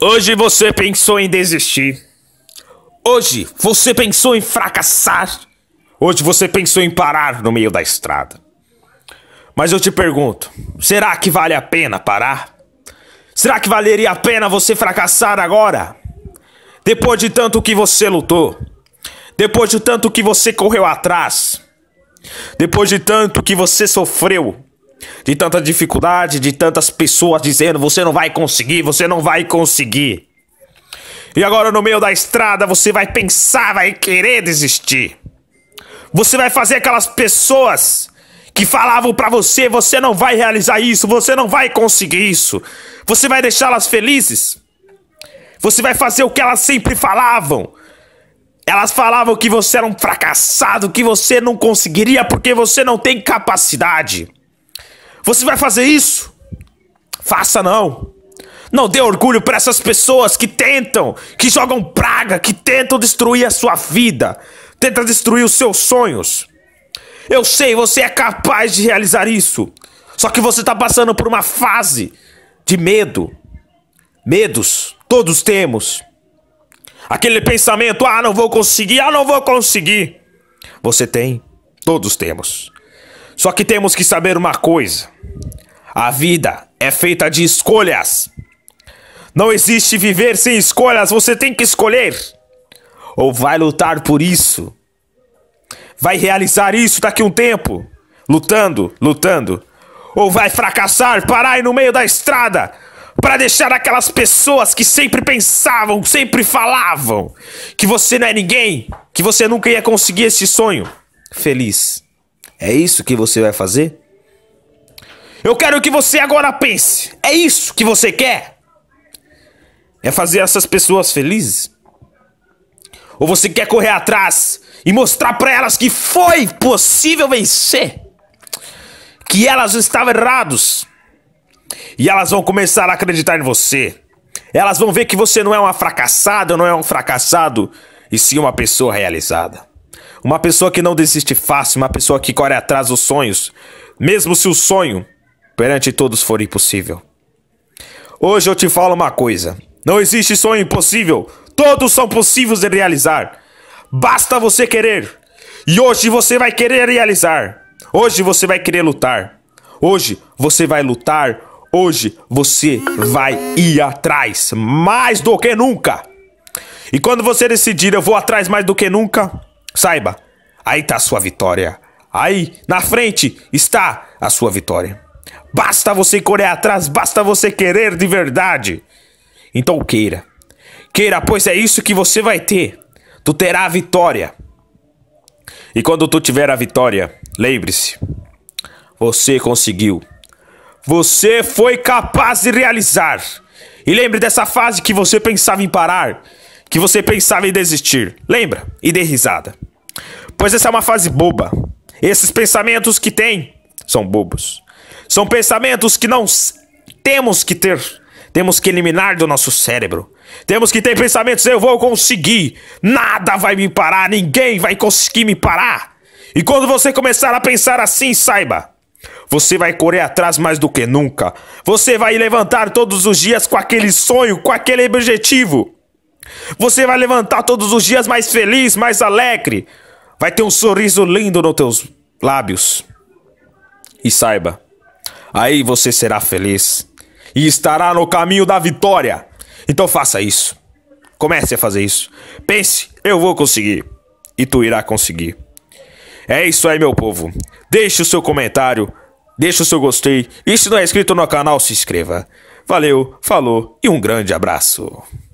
Hoje você pensou em desistir. Hoje você pensou em fracassar. Hoje você pensou em parar no meio da estrada. Mas eu te pergunto: será que vale a pena parar? Será que valeria a pena você fracassar agora? Depois de tanto que você lutou, depois de tanto que você correu atrás, depois de tanto que você sofreu, de tanta dificuldade, de tantas pessoas dizendo: você não vai conseguir, você não vai conseguir. E agora no meio da estrada você vai pensar, vai querer desistir. Você vai fazer aquelas pessoas que falavam para você: você não vai realizar isso, você não vai conseguir isso. Você vai deixá-las felizes? Você vai fazer o que elas sempre falavam? Elas falavam que você era um fracassado, que você não conseguiria porque você não tem capacidade. Você vai fazer isso? Faça não. Não dê orgulho para essas pessoas que tentam, que jogam praga, que tentam destruir a sua vida, tentam destruir os seus sonhos. Eu sei, você é capaz de realizar isso. Só que você está passando por uma fase de medo. Medos todos temos. Aquele pensamento: ah, não vou conseguir, ah, não vou conseguir. Você tem, todos temos. Só que temos que saber uma coisa: a vida é feita de escolhas. Não existe viver sem escolhas, você tem que escolher. Ou vai lutar por isso. Vai realizar isso daqui a um tempo. Lutando, lutando. Ou vai fracassar, parar aí no meio da estrada. Para deixar aquelas pessoas que sempre pensavam, sempre falavam que você não é ninguém, que você nunca ia conseguir esse sonho feliz. É isso que você vai fazer? Eu quero que você agora pense. É isso que você quer? É fazer essas pessoas felizes? Ou você quer correr atrás e mostrar para elas que foi possível vencer? Que elas estavam errados. E elas vão começar a acreditar em você. Elas vão ver que você não é uma fracassada, não é um fracassado, e sim uma pessoa realizada. Uma pessoa que não desiste fácil, uma pessoa que corre atrás dos sonhos, mesmo se o sonho perante todos for impossível. Hoje eu te falo uma coisa: não existe sonho impossível, todos são possíveis de realizar. Basta você querer. E hoje você vai querer realizar. Hoje você vai querer lutar. Hoje você vai lutar. Hoje você vai ir atrás mais do que nunca. E quando você decidir eu vou atrás mais do que nunca, Saiba, aí está a sua vitória. Aí, na frente, está a sua vitória. Basta você correr atrás, basta você querer de verdade. Então queira. Queira, pois é isso que você vai ter. Tu terá a vitória. E quando tu tiver a vitória, lembre-se, você conseguiu. Você foi capaz de realizar. E lembre dessa fase que você pensava em parar que você pensava em desistir. Lembra? E dê risada. Pois essa é uma fase boba. Esses pensamentos que tem são bobos. São pensamentos que não temos que ter. Temos que eliminar do nosso cérebro. Temos que ter pensamentos: eu vou conseguir, nada vai me parar, ninguém vai conseguir me parar. E quando você começar a pensar assim, saiba, você vai correr atrás mais do que nunca. Você vai levantar todos os dias com aquele sonho, com aquele objetivo. Você vai levantar todos os dias mais feliz, mais alegre. Vai ter um sorriso lindo nos teus lábios. E saiba, aí você será feliz e estará no caminho da vitória. Então faça isso. Comece a fazer isso. Pense, eu vou conseguir. E tu irá conseguir. É isso aí, meu povo. Deixe o seu comentário, deixe o seu gostei. E se não é inscrito no canal, se inscreva. Valeu, falou e um grande abraço.